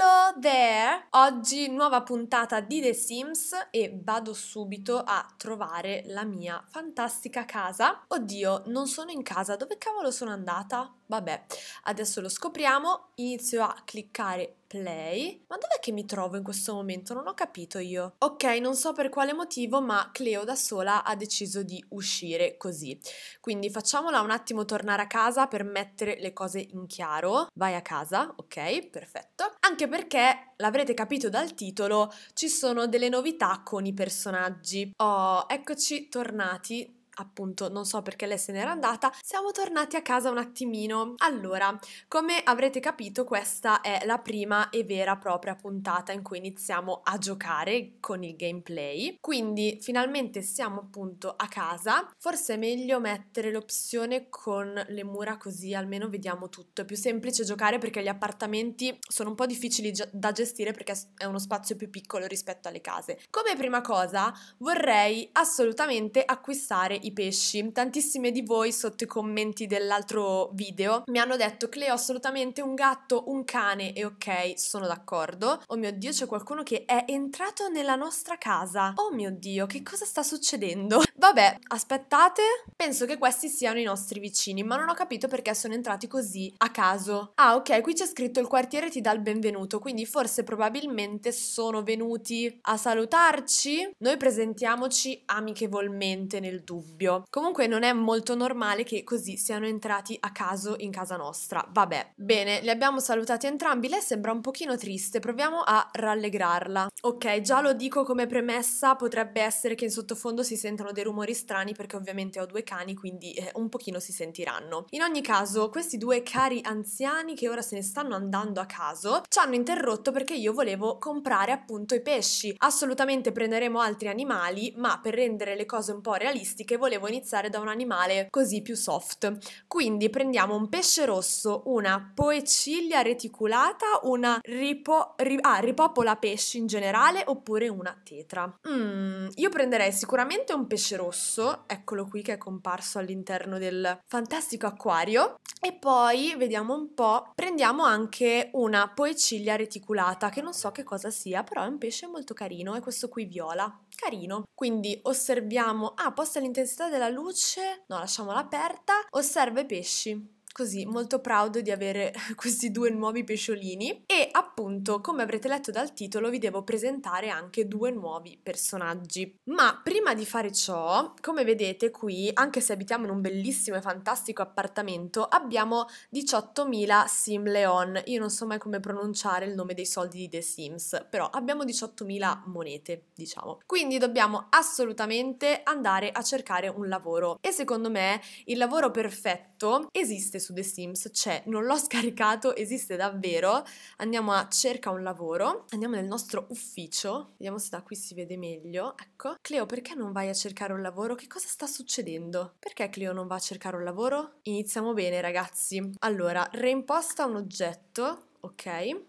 No. there! Oggi nuova puntata di The Sims e vado subito a trovare la mia fantastica casa. Oddio, non sono in casa, dove cavolo sono andata? Vabbè, adesso lo scopriamo, inizio a cliccare play. Ma dov'è che mi trovo in questo momento? Non ho capito io. Ok, non so per quale motivo, ma Cleo da sola ha deciso di uscire così. Quindi facciamola un attimo tornare a casa per mettere le cose in chiaro. Vai a casa, ok, perfetto. Anche perché perché, l'avrete capito dal titolo, ci sono delle novità con i personaggi. Oh, eccoci tornati appunto non so perché lei se n'era andata, siamo tornati a casa un attimino. Allora, come avrete capito questa è la prima e vera propria puntata in cui iniziamo a giocare con il gameplay, quindi finalmente siamo appunto a casa, forse è meglio mettere l'opzione con le mura così almeno vediamo tutto, è più semplice giocare perché gli appartamenti sono un po' difficili da gestire perché è uno spazio più piccolo rispetto alle case. Come prima cosa vorrei assolutamente acquistare i di pesci. Tantissime di voi sotto i commenti dell'altro video mi hanno detto che ho assolutamente un gatto, un cane e ok, sono d'accordo. Oh mio Dio, c'è qualcuno che è entrato nella nostra casa. Oh mio Dio, che cosa sta succedendo? Vabbè, aspettate. Penso che questi siano i nostri vicini, ma non ho capito perché sono entrati così a caso. Ah, ok, qui c'è scritto il quartiere ti dà il benvenuto, quindi forse probabilmente sono venuti a salutarci. Noi presentiamoci amichevolmente nel dubbio dubbio. Comunque non è molto normale che così siano entrati a caso in casa nostra. Vabbè, bene, li abbiamo salutati entrambi, lei sembra un pochino triste, proviamo a rallegrarla. Ok, già lo dico come premessa, potrebbe essere che in sottofondo si sentano dei rumori strani perché ovviamente ho due cani, quindi eh, un pochino si sentiranno. In ogni caso, questi due cari anziani che ora se ne stanno andando a caso, ci hanno interrotto perché io volevo comprare appunto i pesci. Assolutamente prenderemo altri animali, ma per rendere le cose un po' realistiche volevo iniziare da un animale così più soft. Quindi prendiamo un pesce rosso, una poeciglia reticulata, una ripo, ri, ah, ripopola pesci in generale oppure una tetra. Mm, io prenderei sicuramente un pesce rosso, eccolo qui che è comparso all'interno del fantastico acquario. E poi vediamo un po', prendiamo anche una poeciglia reticulata che non so che cosa sia, però è un pesce molto carino, è questo qui viola carino. Quindi osserviamo, ah, posta l'intensità della luce, no, lasciamola aperta, osserva i pesci così molto proud di avere questi due nuovi pesciolini e appunto come avrete letto dal titolo vi devo presentare anche due nuovi personaggi. Ma prima di fare ciò, come vedete qui, anche se abitiamo in un bellissimo e fantastico appartamento, abbiamo 18.000 Sim Leon. Io non so mai come pronunciare il nome dei soldi di The Sims, però abbiamo 18.000 monete, diciamo. Quindi dobbiamo assolutamente andare a cercare un lavoro e secondo me il lavoro perfetto esiste su su The Sims c'è, non l'ho scaricato, esiste davvero. Andiamo a cerca un lavoro, andiamo nel nostro ufficio, vediamo se da qui si vede meglio. Ecco, Cleo, perché non vai a cercare un lavoro? Che cosa sta succedendo? Perché Cleo non va a cercare un lavoro? Iniziamo bene, ragazzi. Allora, reimposta un oggetto, ok?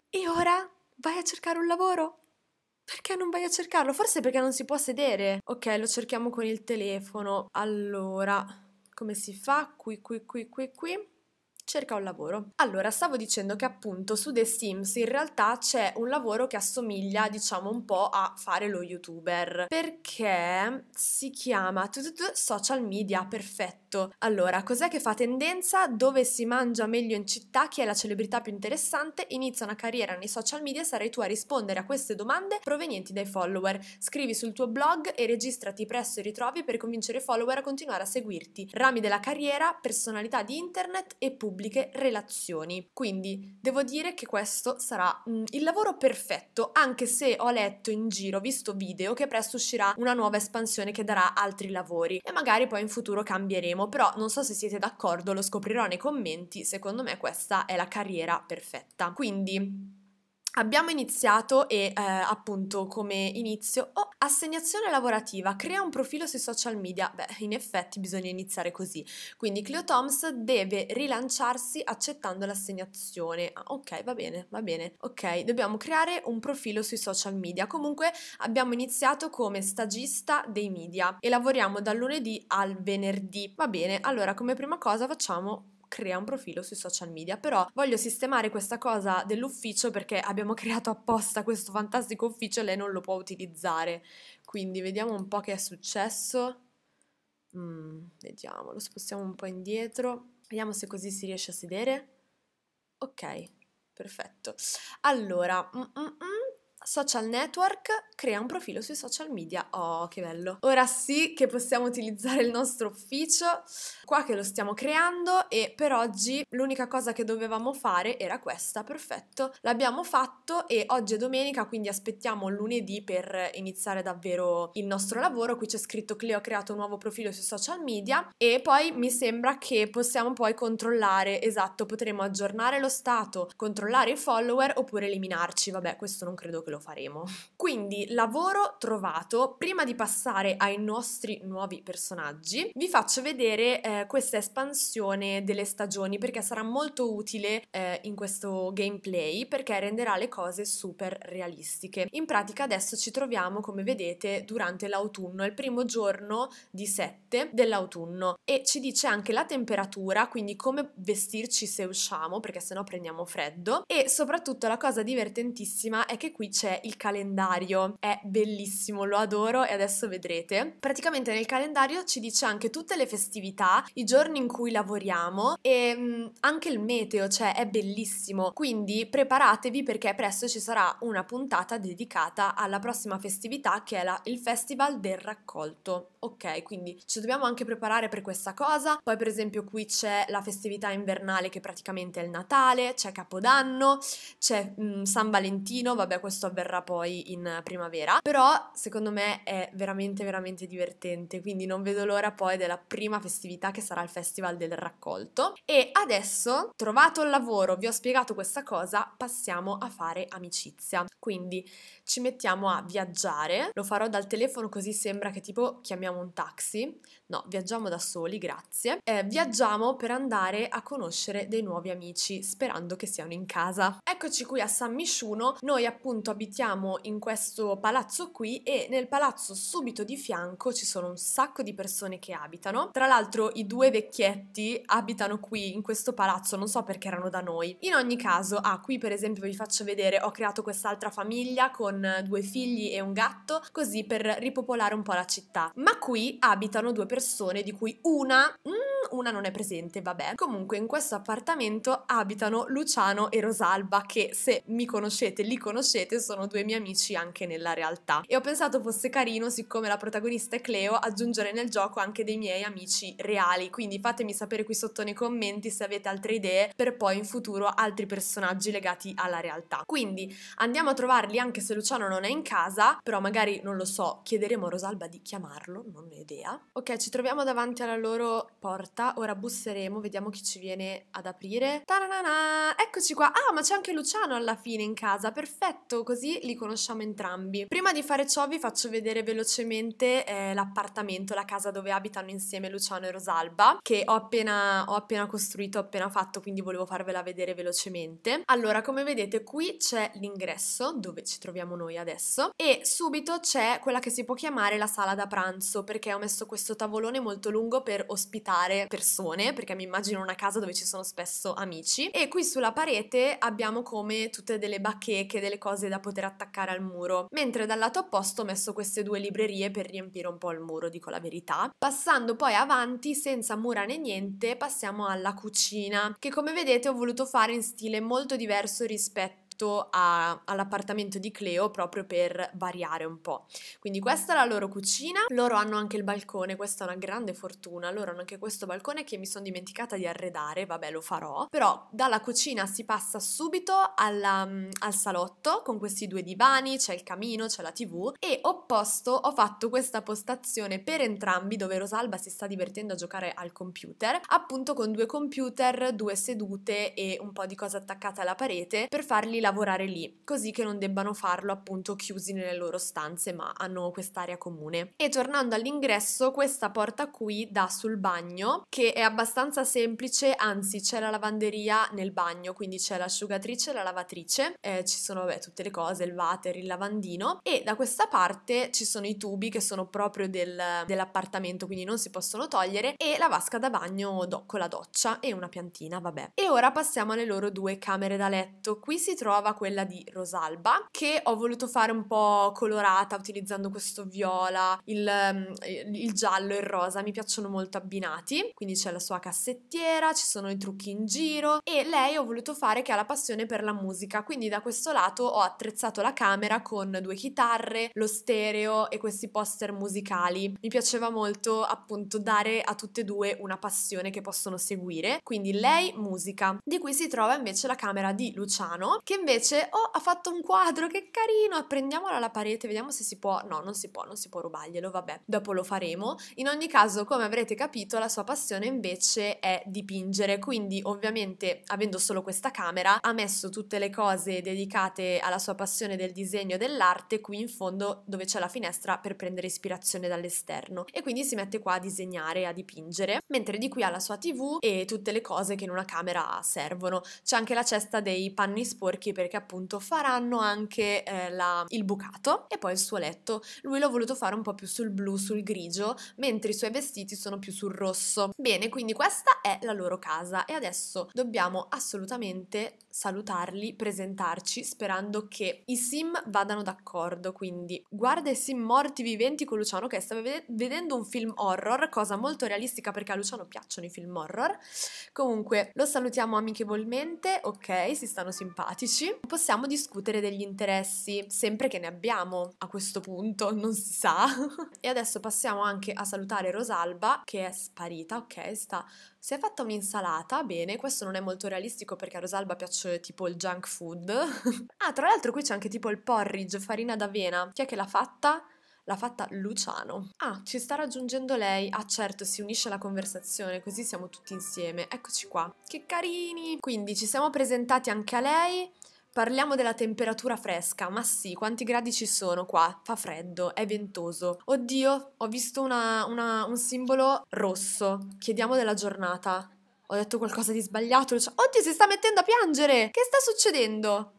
E ora vai a cercare un lavoro. Perché non vai a cercarlo? Forse perché non si può sedere. Ok, lo cerchiamo con il telefono. Allora, come si fa? Qui, qui, qui, qui, qui cerca un lavoro. Allora, stavo dicendo che appunto su The Sims in realtà c'è un lavoro che assomiglia, diciamo, un po' a fare lo youtuber, perché si chiama Social Media Perfetto perfetto. Allora, cos'è che fa tendenza? Dove si mangia meglio in città? Chi è la celebrità più interessante? Inizia una carriera nei social media e sarai tu a rispondere a queste domande provenienti dai follower. Scrivi sul tuo blog e registrati presso i ritrovi per convincere i follower a continuare a seguirti. Rami della carriera, personalità di internet e pubbliche relazioni. Quindi devo dire che questo sarà mh, mm, il lavoro perfetto, anche se ho letto in giro, visto video, che presto uscirà una nuova espansione che darà altri lavori e magari poi in futuro cambieremo vedremo, però non so se siete d'accordo, lo scoprirò nei commenti, secondo me questa è la carriera perfetta. Quindi Abbiamo iniziato e eh, appunto come inizio, oh, assegnazione lavorativa, crea un profilo sui social media. Beh, in effetti bisogna iniziare così. Quindi Cleo Toms deve rilanciarsi accettando l'assegnazione. Ah, ok, va bene, va bene. Ok, dobbiamo creare un profilo sui social media. Comunque abbiamo iniziato come stagista dei media e lavoriamo dal lunedì al venerdì. Va bene, allora come prima cosa facciamo crea un profilo sui social media, però voglio sistemare questa cosa dell'ufficio perché abbiamo creato apposta questo fantastico ufficio e lei non lo può utilizzare. Quindi vediamo un po' che è successo. Mm, vediamo, lo spostiamo un po' indietro. Vediamo se così si riesce a sedere. Ok, perfetto. Allora, mm -mm, mm social network, crea un profilo sui social media. Oh, che bello! Ora sì che possiamo utilizzare il nostro ufficio, qua che lo stiamo creando e per oggi l'unica cosa che dovevamo fare era questa, perfetto. L'abbiamo fatto e oggi è domenica, quindi aspettiamo lunedì per iniziare davvero il nostro lavoro. Qui c'è scritto Cleo ha creato un nuovo profilo sui social media e poi mi sembra che possiamo poi controllare, esatto, potremo aggiornare lo stato, controllare i follower oppure eliminarci. Vabbè, questo non credo che lo faremo. Quindi, lavoro trovato, prima di passare ai nostri nuovi personaggi, vi faccio vedere eh, questa espansione delle stagioni perché sarà molto utile eh, in questo gameplay perché renderà le cose super realistiche. In pratica adesso ci troviamo, come vedete, durante l'autunno, il primo giorno di 7 dell'autunno e ci dice anche la temperatura, quindi come vestirci se usciamo perché sennò prendiamo freddo e soprattutto la cosa divertentissima è che qui c'è c'è il calendario, è bellissimo, lo adoro e adesso vedrete. Praticamente nel calendario ci dice anche tutte le festività, i giorni in cui lavoriamo e mh, mm, anche il meteo, cioè è bellissimo. Quindi preparatevi perché presto ci sarà una puntata dedicata alla prossima festività che è la, il Festival del Raccolto. Ok, quindi ci dobbiamo anche preparare per questa cosa. Poi per esempio qui c'è la festività invernale che praticamente è il Natale, c'è Capodanno, c'è mh, mm, San Valentino, vabbè questo avverrà poi in primavera, però secondo me è veramente veramente divertente, quindi non vedo l'ora poi della prima festività che sarà il Festival del Raccolto. E adesso, trovato il lavoro, vi ho spiegato questa cosa, passiamo a fare amicizia. Quindi ci mettiamo a viaggiare, lo farò dal telefono così sembra che tipo chiamiamo un taxi, no, viaggiamo da soli, grazie. Eh, viaggiamo per andare a conoscere dei nuovi amici, sperando che siano in casa. Eccoci qui a San Misciuno, noi appunto abbiamo abitiamo in questo palazzo qui e nel palazzo subito di fianco ci sono un sacco di persone che abitano. Tra l'altro i due vecchietti abitano qui in questo palazzo, non so perché erano da noi. In ogni caso, ah, qui per esempio vi faccio vedere, ho creato quest'altra famiglia con due figli e un gatto, così per ripopolare un po' la città. Ma qui abitano due persone di cui una... Mm, una non è presente, vabbè. Comunque in questo appartamento abitano Luciano e Rosalba che se mi conoscete, li conoscete, sono sono due miei amici anche nella realtà. E ho pensato fosse carino, siccome la protagonista è Cleo, aggiungere nel gioco anche dei miei amici reali. Quindi fatemi sapere qui sotto nei commenti se avete altre idee per poi in futuro altri personaggi legati alla realtà. Quindi andiamo a trovarli anche se Luciano non è in casa, però magari non lo so, chiederemo a Rosalba di chiamarlo, non ho idea. Ok, ci troviamo davanti alla loro porta, ora busseremo, vediamo chi ci viene ad aprire. Taranana! Eccoci qua! Ah, ma c'è anche Luciano alla fine in casa, perfetto, così così li conosciamo entrambi. Prima di fare ciò vi faccio vedere velocemente eh, l'appartamento, la casa dove abitano insieme Luciano e Rosalba, che ho appena, ho appena costruito, ho appena fatto, quindi volevo farvela vedere velocemente. Allora, come vedete qui c'è l'ingresso, dove ci troviamo noi adesso, e subito c'è quella che si può chiamare la sala da pranzo, perché ho messo questo tavolone molto lungo per ospitare persone, perché mi immagino una casa dove ci sono spesso amici, e qui sulla parete abbiamo come tutte delle bacheche, delle cose da poter attaccare al muro, mentre dal lato opposto ho messo queste due librerie per riempire un po' il muro, dico la verità. Passando poi avanti, senza mura né niente, passiamo alla cucina, che come vedete ho voluto fare in stile molto diverso rispetto diretto a, all'appartamento di Cleo proprio per variare un po'. Quindi questa è la loro cucina, loro hanno anche il balcone, questa è una grande fortuna, loro hanno anche questo balcone che mi sono dimenticata di arredare, vabbè lo farò, però dalla cucina si passa subito alla, mm, al salotto con questi due divani, c'è il camino, c'è la tv e opposto ho fatto questa postazione per entrambi dove Rosalba si sta divertendo a giocare al computer, appunto con due computer, due sedute e un po' di cose attaccate alla parete per farli lavorare lavorare lì, così che non debbano farlo appunto chiusi nelle loro stanze, ma hanno quest'area comune. E tornando all'ingresso, questa porta qui dà sul bagno, che è abbastanza semplice, anzi c'è la lavanderia nel bagno, quindi c'è l'asciugatrice, la lavatrice, eh, ci sono vabbè, tutte le cose, il water, il lavandino, e da questa parte ci sono i tubi che sono proprio del, dell'appartamento, quindi non si possono togliere, e la vasca da bagno do, con la doccia e una piantina, vabbè. E ora passiamo alle loro due camere da letto. Qui si trova nuova, quella di Rosalba, che ho voluto fare un po' colorata utilizzando questo viola, il, mm, il giallo e il rosa, mi piacciono molto abbinati, quindi c'è la sua cassettiera, ci sono i trucchi in giro e lei ho voluto fare che ha la passione per la musica, quindi da questo lato ho attrezzato la camera con due chitarre, lo stereo e questi poster musicali. Mi piaceva molto appunto dare a tutte e due una passione che possono seguire, quindi lei musica, di qui si trova invece la camera di Luciano che invece, oh, ha fatto un quadro, che carino, prendiamolo alla parete, vediamo se si può, no, non si può, non si può rubarglielo, vabbè, dopo lo faremo. In ogni caso, come avrete capito, la sua passione invece è dipingere, quindi ovviamente, avendo solo questa camera, ha messo tutte le cose dedicate alla sua passione del disegno e dell'arte qui in fondo dove c'è la finestra per prendere ispirazione dall'esterno e quindi si mette qua a disegnare, a dipingere, mentre di qui ha la sua tv e tutte le cose che in una camera servono. C'è anche la cesta dei panni sporchi vecchi perché appunto faranno anche eh, la, il bucato e poi il suo letto. Lui l'ho voluto fare un po' più sul blu, sul grigio, mentre i suoi vestiti sono più sul rosso. Bene, quindi questa è la loro casa e adesso dobbiamo assolutamente salutarli, presentarci, sperando che i sim vadano d'accordo. Quindi guarda i sim morti viventi con Luciano che stava vedendo un film horror, cosa molto realistica perché a Luciano piacciono i film horror. Comunque lo salutiamo amichevolmente, ok, si stanno simpatici amici, possiamo discutere degli interessi, sempre che ne abbiamo a questo punto, non si sa. e adesso passiamo anche a salutare Rosalba, che è sparita, ok, sta... Si è fatta un'insalata, bene, questo non è molto realistico perché a Rosalba piace tipo il junk food. ah, tra l'altro qui c'è anche tipo il porridge, farina d'avena. Chi è che l'ha fatta? l'ha fatta Luciano. Ah, ci sta raggiungendo lei. Ah certo, si unisce alla conversazione, così siamo tutti insieme. Eccoci qua. Che carini! Quindi ci siamo presentati anche a lei. Parliamo della temperatura fresca, ma sì, quanti gradi ci sono qua? Fa freddo, è ventoso. Oddio, ho visto una, una, un simbolo rosso. Chiediamo della giornata. Ho detto qualcosa di sbagliato. Oddio, si sta mettendo a piangere! Che sta succedendo?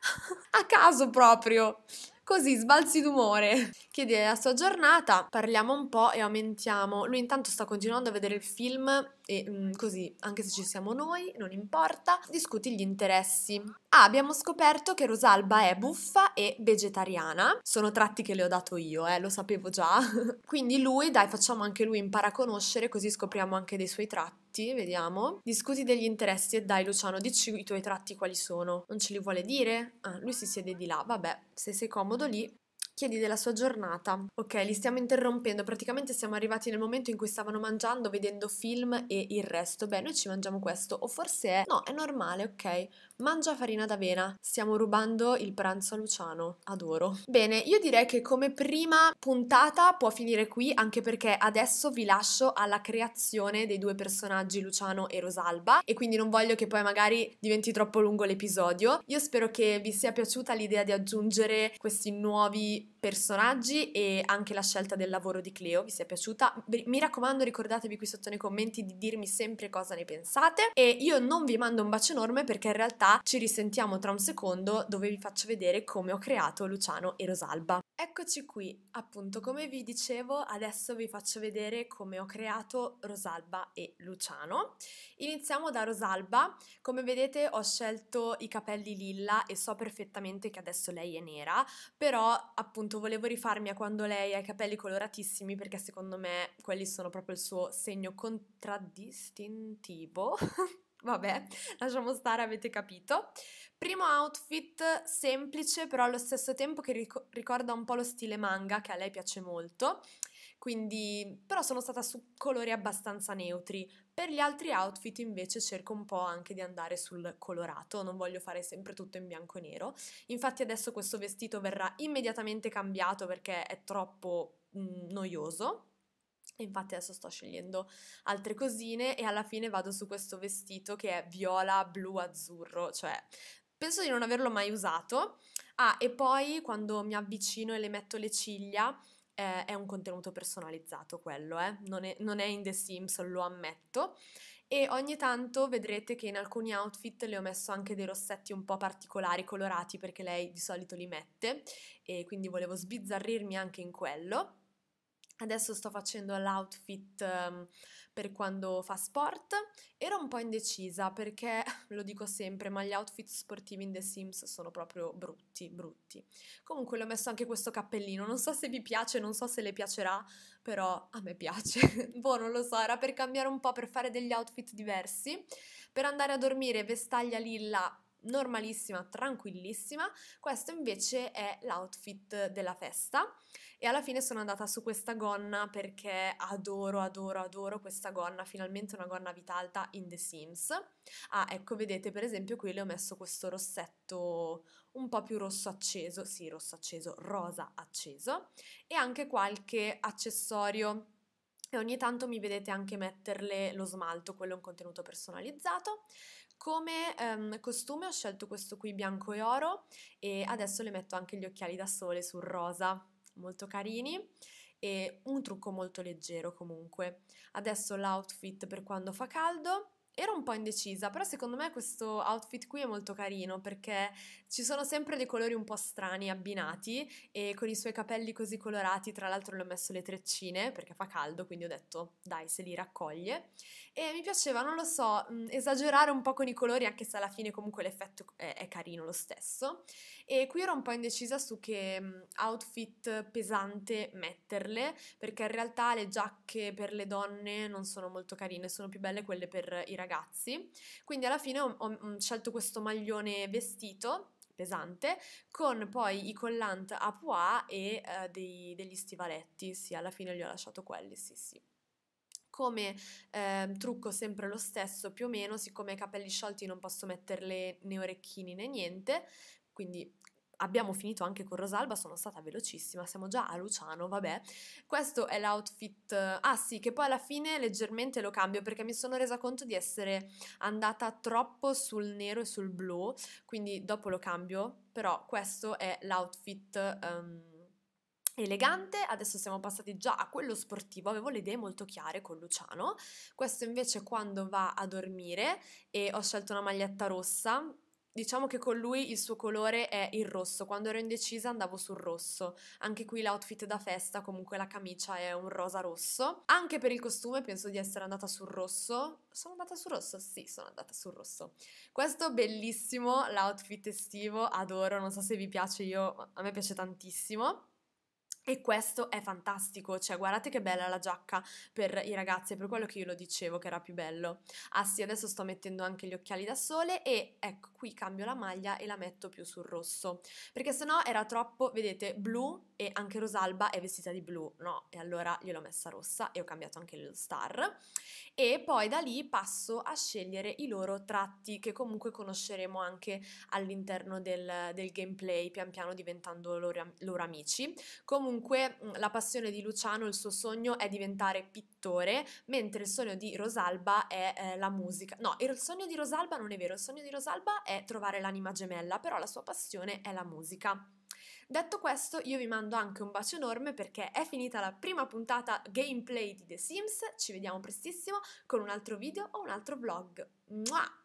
a caso proprio. Così, sbalzi d'umore. Chiedi la sua giornata, parliamo un po' e aumentiamo. Lui intanto sta continuando a vedere il film e mh, mm, così anche se ci siamo noi, non importa, discuti gli interessi. Ah, abbiamo scoperto che Rosalba è buffa e vegetariana, sono tratti che le ho dato io, eh, lo sapevo già. Quindi lui, dai, facciamo anche lui impara a conoscere, così scopriamo anche dei suoi tratti, vediamo. Discuti degli interessi e dai Luciano, dici i tuoi tratti quali sono. Non ce li vuole dire? Ah, lui si siede di là, vabbè, se sei comodo lì chiedi della sua giornata. Ok, li stiamo interrompendo, praticamente siamo arrivati nel momento in cui stavano mangiando, vedendo film e il resto. Beh, noi ci mangiamo questo, o forse è... No, è normale, ok. Mangia farina d'avena. Stiamo rubando il pranzo a Luciano. Adoro. Bene, io direi che come prima puntata può finire qui, anche perché adesso vi lascio alla creazione dei due personaggi Luciano e Rosalba e quindi non voglio che poi magari diventi troppo lungo l'episodio. Io spero che vi sia piaciuta l'idea di aggiungere questi nuovi personaggi e anche la scelta del lavoro di Cleo vi sia piaciuta. Mi raccomando, ricordatevi qui sotto nei commenti di dirmi sempre cosa ne pensate. E io non vi mando un bacio enorme perché in realtà ci risentiamo tra un secondo dove vi faccio vedere come ho creato Luciano e Rosalba. Eccoci qui, appunto come vi dicevo adesso vi faccio vedere come ho creato Rosalba e Luciano. Iniziamo da Rosalba, come vedete ho scelto i capelli lilla e so perfettamente che adesso lei è nera, però appunto appunto volevo rifarmi a quando lei ha i capelli coloratissimi perché secondo me quelli sono proprio il suo segno contraddistintivo. Vabbè, lasciamo stare, avete capito. Primo outfit semplice, però allo stesso tempo che ricorda un po' lo stile manga, che a lei piace molto quindi però sono stata su colori abbastanza neutri. Per gli altri outfit invece cerco un po' anche di andare sul colorato, non voglio fare sempre tutto in bianco e nero. Infatti adesso questo vestito verrà immediatamente cambiato perché è troppo mh, mm, noioso. Infatti adesso sto scegliendo altre cosine e alla fine vado su questo vestito che è viola, blu, azzurro, cioè penso di non averlo mai usato. Ah, e poi quando mi avvicino e le metto le ciglia, eh, è un contenuto personalizzato quello, eh? non, è, non è in The Sims, lo ammetto. E ogni tanto vedrete che in alcuni outfit le ho messo anche dei rossetti un po' particolari, colorati, perché lei di solito li mette, e quindi volevo sbizzarrirmi anche in quello. Adesso sto facendo l'outfit um, per quando fa sport. Ero un po' indecisa perché, lo dico sempre, ma gli outfit sportivi in The Sims sono proprio brutti, brutti. Comunque le ho messo anche questo cappellino, non so se vi piace, non so se le piacerà, però a me piace. boh, non lo so, era per cambiare un po', per fare degli outfit diversi. Per andare a dormire, vestaglia lilla normalissima, tranquillissima, questo invece è l'outfit della festa e alla fine sono andata su questa gonna perché adoro, adoro, adoro questa gonna, finalmente una gonna vita alta in The Sims. Ah, ecco, vedete per esempio qui le ho messo questo rossetto un po' più rosso acceso, sì, rosso acceso, rosa acceso e anche qualche accessorio e ogni tanto mi vedete anche metterle lo smalto, quello è un contenuto personalizzato. Come ehm, costume ho scelto questo qui bianco e oro e adesso le metto anche gli occhiali da sole sul rosa, molto carini e un trucco molto leggero comunque. Adesso l'outfit per quando fa caldo ero un po' indecisa, però secondo me questo outfit qui è molto carino perché ci sono sempre dei colori un po' strani abbinati e con i suoi capelli così colorati, tra l'altro le ho messo le treccine perché fa caldo, quindi ho detto dai se li raccoglie e mi piaceva, non lo so, mm, esagerare un po' con i colori anche se alla fine comunque l'effetto è, carino lo stesso e qui ero un po' indecisa su che mm, outfit pesante metterle perché in realtà le giacche per le donne non sono molto carine, sono più belle quelle per i ragazzi ragazzi, quindi alla fine ho, ho mm, scelto questo maglione vestito pesante, con poi i collant a pois e eh, dei, degli stivaletti, sì, alla fine li ho lasciato quelli, sì, sì. Come eh, trucco sempre lo stesso, più o meno, siccome i capelli sciolti non posso metterle né orecchini né niente, quindi abbiamo finito anche con Rosalba, sono stata velocissima, siamo già a Luciano, vabbè. Questo è l'outfit, ah sì, che poi alla fine leggermente lo cambio perché mi sono resa conto di essere andata troppo sul nero e sul blu, quindi dopo lo cambio, però questo è l'outfit... Um, elegante, adesso siamo passati già a quello sportivo, avevo le idee molto chiare con Luciano, questo invece quando va a dormire e ho scelto una maglietta rossa Diciamo che con lui il suo colore è il rosso, quando ero indecisa andavo sul rosso, anche qui l'outfit da festa, comunque la camicia è un rosa rosso, anche per il costume penso di essere andata sul rosso, sono andata sul rosso? Sì, sono andata sul rosso. Questo bellissimo, l'outfit estivo, adoro, non so se vi piace, io, a me piace tantissimo. E questo è fantastico, cioè guardate che bella la giacca per i ragazzi, è per quello che io lo dicevo che era più bello. Ah sì, adesso sto mettendo anche gli occhiali da sole e ecco qui cambio la maglia e la metto più sul rosso, perché sennò era troppo, vedete, blu e anche Rosalba è vestita di blu, no? E allora gliel'ho messa rossa e ho cambiato anche il star. E poi da lì passo a scegliere i loro tratti che comunque conosceremo anche all'interno del, del gameplay, pian piano diventando loro, loro amici. Comunque mm, la passione di Luciano, il suo sogno è diventare pittore, mentre il sogno di Rosalba è eh, la musica. No, il sogno di Rosalba non è vero, il sogno di Rosalba è trovare l'anima gemella, però la sua passione è la musica. Detto questo, io vi mando anche un bacio enorme perché è finita la prima puntata gameplay di The Sims. Ci vediamo prestissimo con un altro video o un altro vlog. Mua!